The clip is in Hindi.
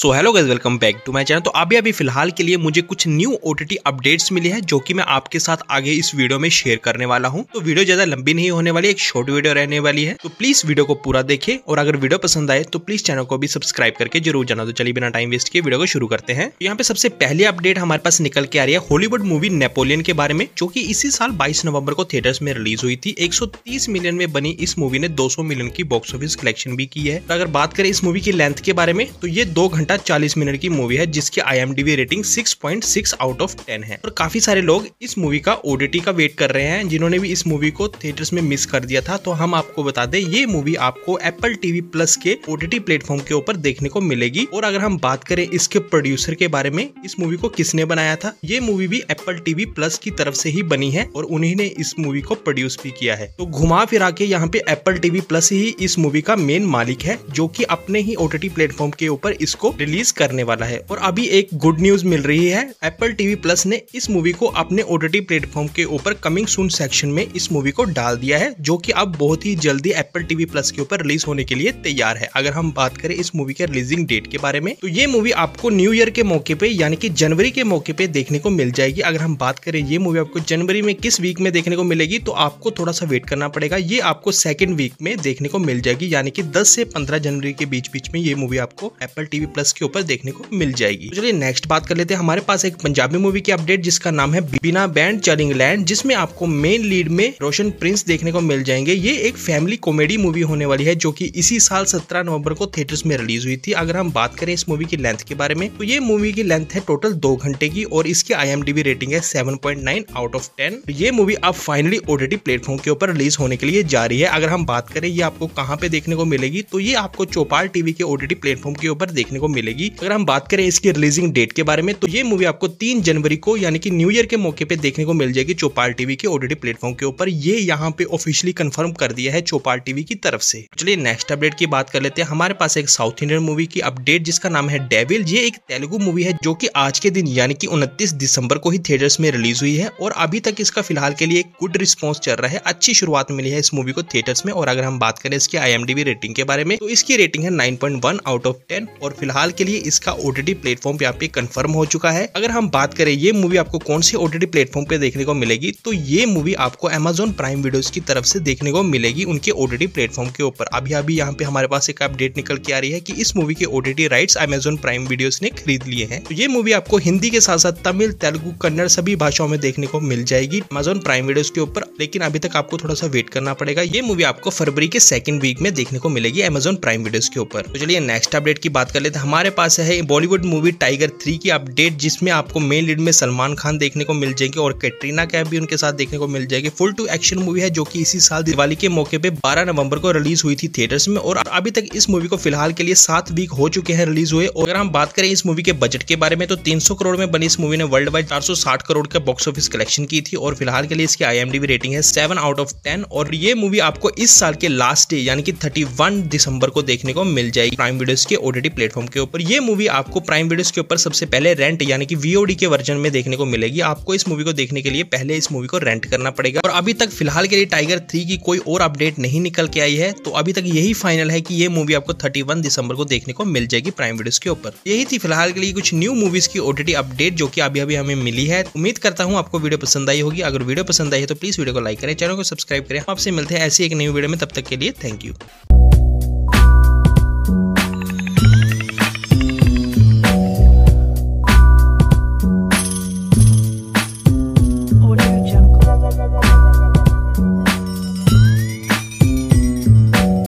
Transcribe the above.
so hello guys welcome back to my channel तो अभी अभी फिलहाल के लिए मुझे कुछ न्यू ओटीटी अपडेट्स मिली है जो कि मैं आपके साथ आगे इस वीडियो में शेयर करने वाला हूं तो वीडियो ज्यादा लंबी नहीं होने वाली एक शॉर्ट वीडियो रहने वाली है तो प्लीज वीडियो को पूरा देखे और अगर वीडियो पसंद आए तो प्लीज चैनल को भी सब्सक्राइब करके जरूर जाना तो चलिए बिना टाइम वेस्ट किए वीडियो को शुरू करते हैं यहाँ पे सबसे पहली अपडेट हमारे पास निकल के आ रही है हॉलीवुड मूवी नेपोलियन के बारे में जो की इसी साल बाईस नवम्बर को थिएटर्स में रिलीज हुई थी एक मिलियन में बनी इस मूवी ने दो मिलियन की बॉक्स ऑफिस कलेक्शन भी की है अगर बात करें इस मूवी की लेंथ के बारे में तो ये दो घंटे घंटा 40 मिनट की मूवी है जिसकी आई रेटिंग 6.6 आउट ऑफ 10 है और काफी सारे लोग इस मूवी का ओडीटी का वेट कर रहे हैं जिन्होंने भी इस मूवी को थिएटर्स में मिस कर दिया था तो हम आपको बता दें ये मूवी आपको एप्पल टीवी प्लस के ओडीटी प्लेटफॉर्म के ऊपर देखने को मिलेगी और अगर हम बात करें इसके प्रोड्यूसर के बारे में इस मूवी को किसने बनाया था ये मूवी भी एप्पल टीवी प्लस की तरफ से ही बनी है और उन्हीं ने इस मूवी को प्रोड्यूस भी किया है तो घुमा फिरा के यहाँ पे एप्पल टीवी प्लस ही इस मूवी का मेन मालिक है जो की अपने ही ओटीटी प्लेटफॉर्म के ऊपर इसको रिलीज करने वाला है और अभी एक गुड न्यूज मिल रही है एप्पल टीवी प्लस ने इस मूवी को अपने ओटीटी प्लेटफॉर्म के ऊपर कमिंग सून सेक्शन में इस मूवी को डाल दिया है जो कि अब बहुत ही जल्दी एप्पल टीवी प्लस के ऊपर रिलीज होने के लिए तैयार है अगर हम बात करें इस मूवी के रिलीजिंग डेट के बारे में तो ये मूवी आपको न्यू ईयर के मौके पे यानी कि जनवरी के मौके पे देखने को मिल जाएगी अगर हम बात करें ये मूवी आपको जनवरी में किस वीक में देखने को मिलेगी तो आपको थोड़ा सा वेट करना पड़ेगा ये आपको सेकेंड वीक में देखने को मिल जाएगी यानी कि दस से पंद्रह जनवरी के बीच बीच में ये मूवी आपको एप्पल टीवी प्लस थिएटर्स के ऊपर देखने को मिल जाएगी तो चलिए नेक्स्ट बात कर लेते हैं हमारे पास एक पंजाबी मूवी की अपडेट जिसका नाम है बिना बैंड चलिंग लैंड जिसमें आपको मेन लीड में रोशन प्रिंस देखने को मिल जाएंगे ये एक फैमिली कॉमेडी मूवी होने वाली है जो की इसी साल सत्रह नवम्बर को थिएटर्स में रिलीज हुई थी अगर हम बात करें इस मूवी की लेंथ के बारे में तो ये मूवी की लेंथ है टोटल दो घंटे की और इसकी आई रेटिंग है सेवन आउट ऑफ टेन ये मूवी अब फाइनली ओडीटी प्लेटफॉर्म के ऊपर रिलीज होने के लिए जा रही है अगर हम बात करें ये आपको कहाँ पे देखने को मिलेगी तो ये आपको चौपाल टीवी के ओडीटी प्लेटफॉर्म के ऊपर देखने को मिलेगी अगर हम बात करें इसकी रिलीजिंग डेट के बारे में तो ये मूवी आपको तीन जनवरी को यानी कि न्यू ईयर के मौके पे देखने को मिल जाएगी चौपाल टीवी के ओडीडी प्लेटफॉर्म के ऊपर ये यहाँ पे ऑफिशियली कंफर्म कर दिया है चौपाल टीवी की तरफ से चलिए नेक्स्ट अपडेट की बात कर लेते हैं हमारे पास एक साउथ इंडियन मूवी की अपडेट जिसका नाम है डेविल ये एक तेलुगु मूवी है जो की आज के दिन यानी कि उनतीस दिसंबर को ही थिएटर्स में रिलीज हुई है और अभी तक इसका फिलहाल के लिए गुड रिस्पॉन्स चल रहा है अच्छी शुरुआत मिली है इस मूवी को थिएटर्स में और अगर हम बात करें इसकी आई रेटिंग के बारे में तो इसकी रेटिंग है नाइन आउट ऑफ टेन और फिलहाल फिलहाल के लिए इसका ओटीटी प्लेटफॉर्म पे कंफर्म हो चुका है अगर हम बात करें ये मूवी आपको कौन से ओटीटी प्लेटफॉर्म पे देखने को मिलेगी तो ये मूवी आपको अमेजोन प्राइम वीडियो की तरफ से देखने को मिलेगी उनके ओटीटी प्लेटफॉर्म के ऊपर अभी अभी यहाँ पे हमारे पास एक अपडेट निकल के आ रही है की इस मूवी के OTT right Amazon Prime Video ने खरीद लिए हैं तो ये मूवी आपको हिंदी के साथ साथ तमिल तेलुगु कन्नड़ सभी भाषाओं में देखने को मिल जाएगी अमेजोन प्राइम वीडियो के ऊपर लेकिन अभी तक आपको थोड़ा सा वेट करना पड़ेगा ये मूवी आपको फरवरी के सेकंड वीक में देखने को मिलेगी अमेजोन प्राइम वीडियो के ऊपर तो चलिए नेक्स्ट अपडेट की बात कर लेते हैं हमारे पास है बॉलीवुड मूवी टाइगर थ्री की अपडेट जिसमें आपको मेन लीड में सलमान खान देखने को मिल जाएंगे और कैटरीना कैफ भी उनके साथ देखने को मिल जाएगी फुल टू एक्शन मूवी है जो कि इसी साल दिवाली के मौके पे 12 नवंबर को रिलीज हुई थी थिएटर्स में और अभी तक इस मूवी को फिलहाल के लिए सात वीक हो चुके हैं रिलीज हुए और अगर हम बात करें इस मूवी के बजट के बारे में तो तीन करोड़ में बनी इस मूवी ने वर्ल्ड वाइड चार करोड़ का बॉक्स ऑफिस कलेक्शन की थी और फिलहाल के लिए इसकी आई रेटिंग है सेवन आउट ऑफ टेन और ये मूवी आपको इस साल के लास्ट डे यानी कि थर्टी दिसंबर को देखने को मिल जाएगी प्राइम वीडियो के ओडीटी प्लेटफॉर्म के के ऊपर ये मूवी आपको प्राइम वीडियोज के ऊपर सबसे पहले रेंट यानी कि वीओडी के वर्जन में देखने को मिलेगी आपको इस मूवी को देखने के लिए पहले इस मूवी को रेंट करना पड़ेगा और अभी तक फिलहाल के लिए टाइगर थ्री की कोई और अपडेट नहीं निकल के आई है तो अभी तक यही फाइनल है कि ये मूवी आपको थर्टी दिसंबर को देखने को मिल जाएगी प्राइम वीडियोज के ऊपर यही थी फिलहाल के लिए कुछ न्यू मूवीज की ओटीटी अपडेट जो की अभी अभी हमें मिली है उम्मीद करता हूँ आपको वीडियो पसंद आई होगी अगर वीडियो पसंद आई है तो प्लीज वीडियो को लाइक करें चैनल को सब्सक्राइब करें आपसे मिलते हैं ऐसी एक नई वीडियो में तब तक के लिए थैंक यू